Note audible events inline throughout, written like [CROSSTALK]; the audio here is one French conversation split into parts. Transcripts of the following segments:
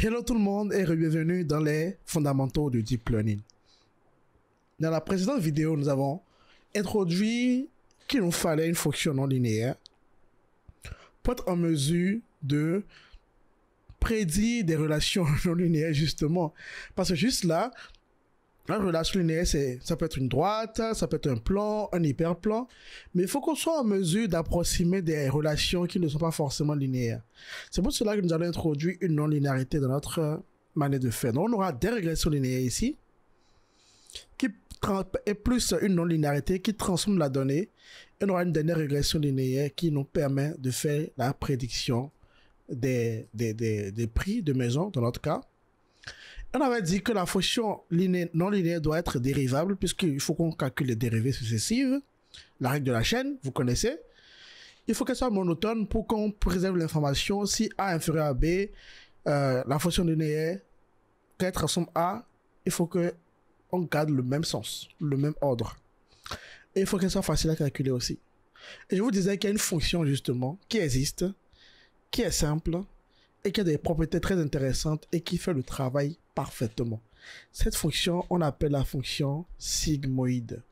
Hello tout le monde et bienvenue dans les fondamentaux du deep learning. Dans la précédente vidéo, nous avons introduit qu'il nous fallait une fonction non linéaire pour être en mesure de prédire des relations [LAUGHS] non linéaires justement. Parce que juste là, une relation linéaire, ça peut être une droite, ça peut être un plan, un hyperplan, mais il faut qu'on soit en mesure d'approximer des relations qui ne sont pas forcément linéaires. C'est pour cela que nous allons introduire une non-linéarité dans notre manière de faire. Donc, on aura des régressions linéaires ici, qui est plus une non-linéarité qui transforme la donnée, et on aura une dernière régression linéaire qui nous permet de faire la prédiction des, des prix de maison, dans notre cas. On avait dit que la fonction linéaire, non linéaire doit être dérivable, puisqu'il faut qu'on calcule les dérivées successives. La règle de la chaîne, vous connaissez. Il faut qu'elle soit monotone pour qu'on préserve l'information si A inférieur à B, euh, la fonction linéaire, qu'elle transforme A, il faut qu'on garde le même sens, le même ordre. Et il faut qu'elle soit facile à calculer aussi. Et je vous disais qu'il y a une fonction justement qui existe, qui est simple et qui a des propriétés très intéressantes et qui fait le travail parfaitement. Cette fonction, on appelle la fonction sigmoïde.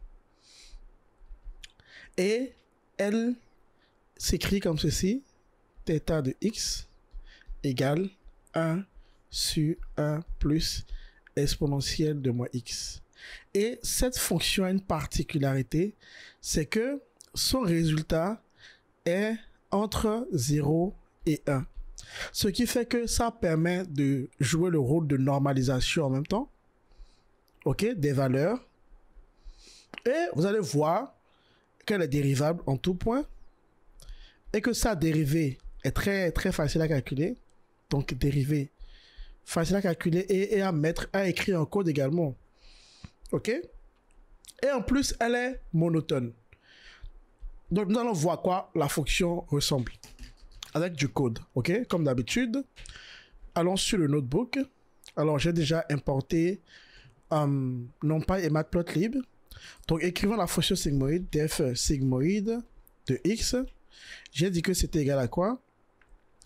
Et elle s'écrit comme ceci. θ de x égale 1 sur 1 plus exponentielle de moins x. Et cette fonction a une particularité, c'est que son résultat est entre 0 et 1. Ce qui fait que ça permet de jouer le rôle de normalisation en même temps, ok, des valeurs. Et vous allez voir qu'elle est dérivable en tout point et que sa dérivée est très, très facile à calculer. Donc, dérivée, facile à calculer et, à mettre, à écrire en code également. OK Et en plus, elle est monotone. Donc, nous allons voir à quoi la fonction ressemble avec du code, ok Comme d'habitude, allons sur le notebook. Alors, j'ai déjà importé euh, non NumPy et Matplotlib. Donc, écrivons la fonction sigmoïde, df sigmoïde de x. J'ai dit que c'était égal à quoi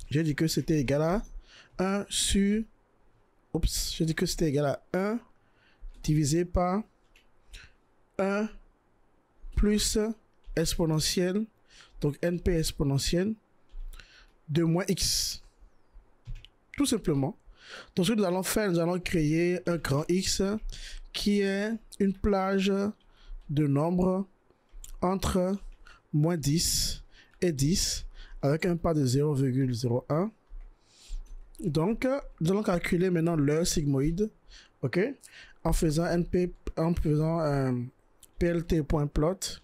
J'ai dit que c'était égal à 1 sur... Oups, j'ai dit que c'était égal à 1 divisé par 1 plus exponentielle, donc np exponentielle de moins x. Tout simplement. Donc ce que nous allons faire, nous allons créer un grand x qui est une plage de nombres entre moins 10 et 10 avec un pas de 0,01. Donc, nous allons calculer maintenant le sigmoïde, ok, en faisant np, en faisant plt.plot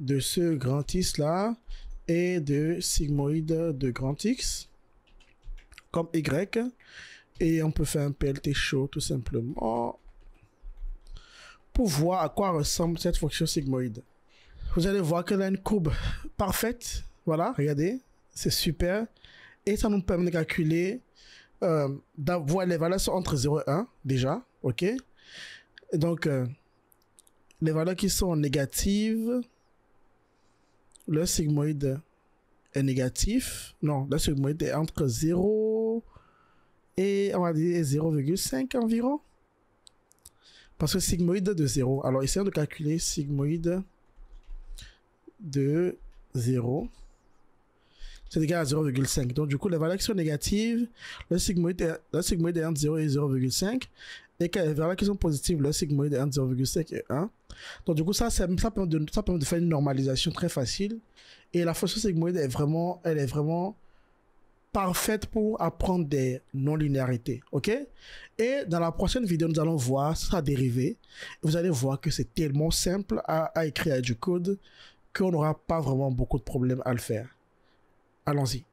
de ce grand X là et de sigmoïde de grand X comme Y. Et on peut faire un PLT show tout simplement pour voir à quoi ressemble cette fonction sigmoïde. Vous allez voir qu'elle a une courbe parfaite. Voilà, regardez, c'est super. Et ça nous permet de calculer, euh, d'avoir les valeurs sont entre 0 et 1 déjà, ok Donc, euh, les valeurs qui sont négatives, le sigmoïde est négatif. Non, le sigmoïde est entre 0 et on va dire 0,5 environ. Parce que sigmoïde de 0. Alors essayons de calculer sigmoïde de 0. C'est égal à 0,5. Donc du coup, les valeurs qui sont le le sigmoïde est entre 0 et 0,5 vers la question positive, le sigmoïde est 0,5 et 1. Donc, du coup, ça, permet de, faire une normalisation très facile. Et la fonction sigmoïde est vraiment, elle est vraiment parfaite pour apprendre des non-linéarités. OK? Et dans la prochaine vidéo, nous allons voir, sa dérivée. Vous allez voir que c'est tellement simple à, à écrire du code qu'on n'aura pas vraiment beaucoup de problèmes à le faire. Allons-y.